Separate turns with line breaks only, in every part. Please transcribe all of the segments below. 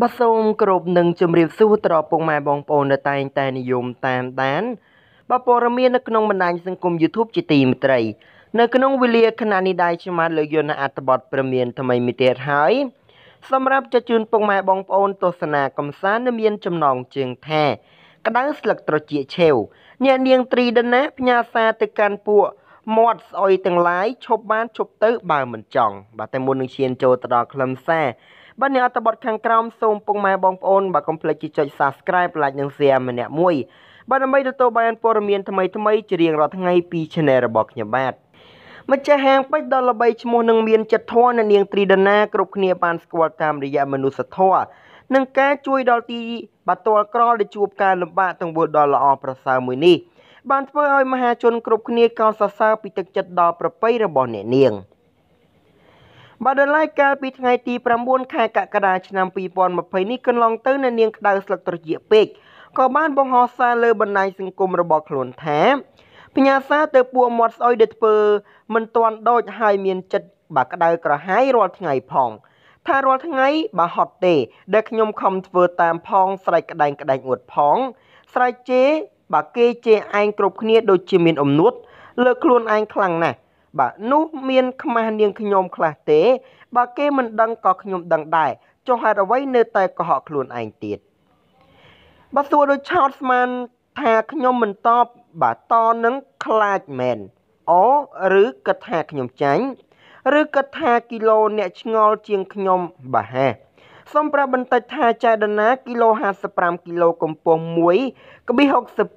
បាទសូមគោរពនឹងជម្រាបសួរតរពុកម៉ែបងប្អូននៅតែងតែនិយមតាមដានបាទព័ត៌មាននៅក្នុងបណ្ដាញសង្គម YouTube ជាទីមេត្រីនៅក្នុងវេលាខណៈនេះដែរខ្ញុំបាទលោកយន្តអត្ថបទព្រមានថ្មីមួយទៀតហើយសម្រាប់ចាជូនពុកម៉ែបងប្អូនទស្សនាកំសាន្តមានចំណងជើងថាក្តៅស្លឹកត្រចៀកឆេវអ្នកនាងត្រីដណាផ្ញើសារទៅកាន់ពួកមាត់ស្អុយទាំងឡាយឈប់បានឈប់ទៅបើមិនចង់បាទតែមុននឹងឈានចូលទៅដល់ខ្លឹមសារបាទអ្នកអត្តបទខាងក្រោមសូមពុកម៉ែបងប្អូនបាទកុំភ្លេចចុច Subscribe ឡាច់និង Share ម្នាក់មួយបាទដើម្បីទទួលបានព័ត៌មានថ្មីថ្មីជារៀងរាល់ថ្ងៃពី Channel របស់ខ្ញុំបាទម្ចាស់ហាងពេជ្រដ៏ល្បីឈ្មោះនឹងមានចិត្តធម៌នៅនាងត្រីដណាគ្រប់គ្នាបានស្គាល់តាមរយៈមនុស្សធម៌និងការជួយដល់ទីបាត់ទាល់ក្រដែលជួបការលំបាកទាំងវល់ដ៏ល្អប្រសើរមួយនេះ។បានធ្វើឲ្យមហាជនគ្រប់គ្នាកោតសរសើរពីទឹកចិត្តដ៏ប្រពៃរបស់អ្នកនាងបាទដល់ឡាយកាលពីថ្ងៃទី9ខែកក្កដាឆ្នាំ2020នេះកន្លងទៅអ្នកនាងក្តៅស្លឹកត្រចៀកពេកក៏បានបង្ហោះសារលើបណ្ដាញសង្គមរបស់ខ្លួនថាបញ្ញាសាទៅពួកមាត់ស្អុយដែលធ្វើមិនទាន់ដូចហើយមានចិត្តបាក្តៅក្រហាយរាល់ថ្ងៃផងថារាល់ថ្ងៃបើហត់ទេដែលខ្ញុំខំធ្វើតាមផង ស្រែកក្តែងក្តែងអួតផង ស្រែកជេរបើគេជេរឯងគ្រប់គ្នាដូចជាមានអំនួតលើខ្លួនឯងខ្លាំងណាស់បាទនោះមានខ្មាស់នាងខ្ញុំខ្លះទេបើគេមិនដឹងក៏ខ្ញុំដឹងដែរចុះហេតុអ្វីនៅតែកុហកខ្លួនឯងទៀតបើសួរដូចឆោតស្មានថាខ្ញុំមិនតបបាទតនឹងខ្លាចមែនអូឬគិតថាខ្ញុំចាញ់ឬគិតថាគីឡូអ្នកឆ្ងល់ជាងខ្ញុំបាទហេសូមប្រាប់បន្តិចថាចៅដណាគីឡូ55គីឡូកំពស់1ក្បិះ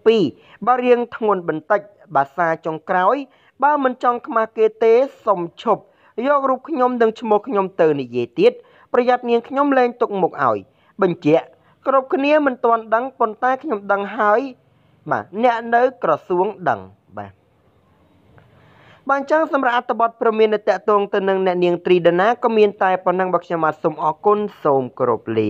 62បើរៀងធ្ងន់បន្តិចបាសាចុងក្រោយ បើមិនចង់ខ្មាស់គេទេសូមឈប់យករូបខ្ញុំនិងឈ្មោះខ្ញុំទៅ និយាយទៀតប្រយ័ត្ននាងខ្ញុំលែងទុកមុខឲ្យបញ្ជាក់គ្រប់គ្នាមិនទាន់ដឹងប៉ុន្តែខ្ញុំដឹងហើយបាទអ្នកនៅក្រសួងដឹងបើអញ្ចឹងសម្រាប់អត្ថបទព្រមានតកតងទៅនឹងអ្នកនាងត្រីដាណាក៏មានតែប៉ុណ្ណឹងបើខ្ញុំបាទសូមអរគុណសូមគោរពលា